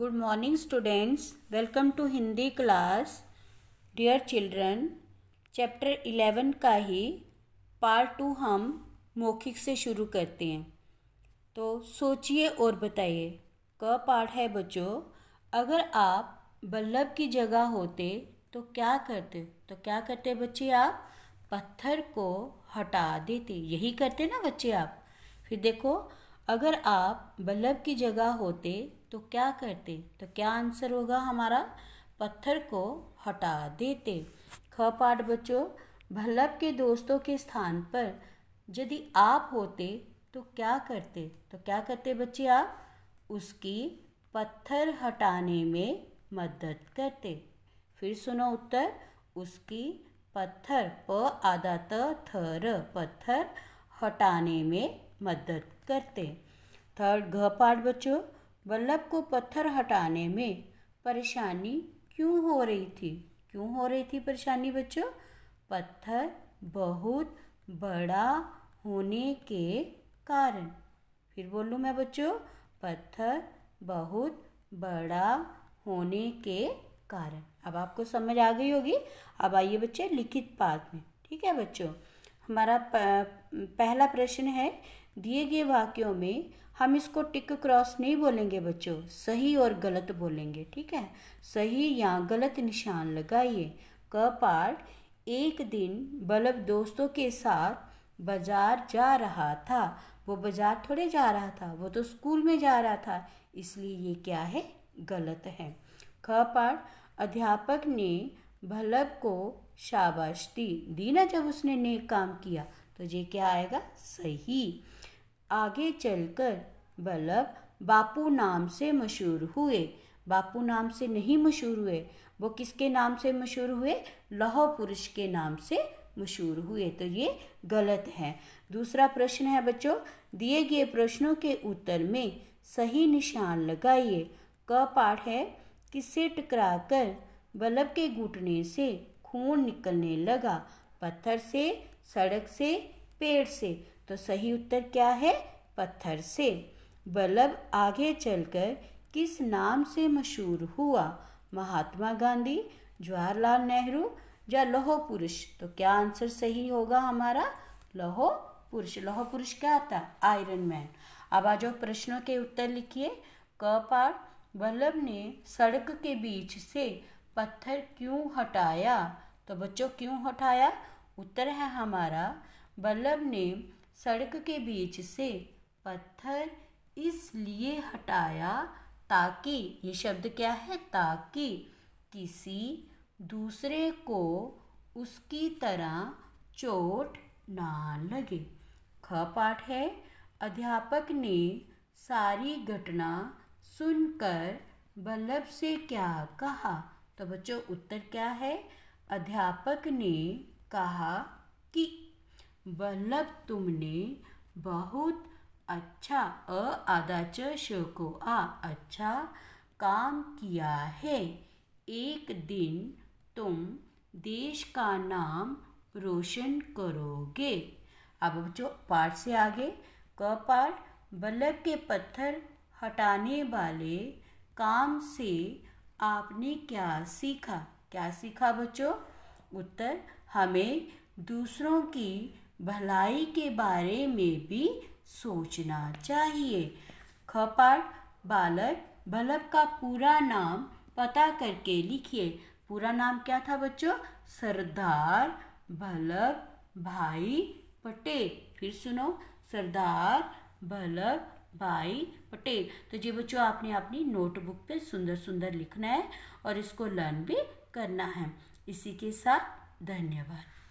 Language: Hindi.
good morning students welcome to Hindi class dear children chapter eleven का ही पार्ट टू हम मौखिक से शुरू करते हैं तो सोचिए और बताइए क पार्ट है बच्चों अगर आप बल्लभ की जगह होते तो क्या करते तो क्या करते बच्चे आप पत्थर को हटा देते यही करते ना बच्चे आप फिर देखो अगर आप बल्लभ की जगह होते तो क्या करते तो क्या आंसर होगा हमारा पत्थर को हटा देते ख पाठ बच्चों भल्लभ के दोस्तों के स्थान पर यदि आप होते तो क्या करते तो क्या करते बच्चे आप उसकी पत्थर हटाने में मदद करते फिर सुनो उत्तर उसकी पत्थर प आधा त थर पत्थर हटाने में मदद करते थर्ड घ पाठ बच्चों वल्लभ को पत्थर हटाने में परेशानी क्यों हो रही थी क्यों हो रही थी परेशानी बच्चों पत्थर बहुत बड़ा होने के कारण फिर बोलू मैं बच्चों पत्थर बहुत बड़ा होने के कारण अब आपको समझ आ गई होगी अब आइए बच्चे लिखित पाठ में ठीक है बच्चों हमारा पहला प्रश्न है दिए गए वाक्यों में हम इसको टिक क्रॉस नहीं बोलेंगे बच्चों सही और गलत बोलेंगे ठीक है सही या गलत निशान लगाइए क पार्ट एक दिन बल्ब दोस्तों के साथ बाजार जा रहा था वो बाजार थोड़े जा रहा था वो तो स्कूल में जा रहा था इसलिए ये क्या है गलत है ख पार्ट अध्यापक ने भल्लभ को शाबाश दी दी ना जब उसने नेक काम किया तो ये क्या आएगा सही आगे चलकर बल्लभ बापू नाम से मशहूर हुए बापू नाम से नहीं मशहूर हुए वो किसके नाम से मशहूर हुए लौह पुरुष के नाम से मशहूर हुए तो ये गलत है दूसरा प्रश्न है बच्चों दिए गए प्रश्नों के उत्तर में सही निशान लगाइए क पाठ है किससे कर बल्लभ के घुटने से खून निकलने लगा पत्थर से सड़क से पेड़ से तो सही उत्तर क्या है पत्थर से बल्लभ आगे चलकर किस नाम से मशहूर हुआ महात्मा गांधी जवाहरलाल नेहरू या लौह पुरुष तो क्या आंसर सही होगा हमारा लौह पुरुष लौह पुरुष क्या था आयरन मैन अब आज प्रश्नों के उत्तर लिखिए क पार बल्लभ ने सड़क के बीच से पत्थर क्यों हटाया तो बच्चों क्यों हटाया उत्तर है हमारा बल्लभ ने सड़क के बीच से पत्थर इसलिए हटाया ताकि ये शब्द क्या है ताकि किसी दूसरे को उसकी तरह चोट ना लगे ख पाठ है अध्यापक ने सारी घटना सुनकर बल्लभ से क्या कहा तो बच्चों उत्तर क्या है अध्यापक ने कहा कि बल्लभ तुमने बहुत अच्छा अ च श को आ अच्छा काम किया है एक दिन तुम देश का नाम रोशन करोगे अब जो पार्ट से आगे क पार्ट बल्लभ के पत्थर हटाने वाले काम से आपने क्या सीखा क्या सीखा बच्चों उत्तर हमें दूसरों की भलाई के बारे में भी सोचना चाहिए खपड़ बालक बल्लभ का पूरा नाम पता करके लिखिए पूरा नाम क्या था बच्चों सरदार बल्लभ भाई पटेल फिर सुनो सरदार बल्लभ भाई पटेल तो जी बच्चों आपने अपनी नोटबुक पे सुंदर सुंदर लिखना है और इसको लर्न भी करना है इसी के साथ धन्यवाद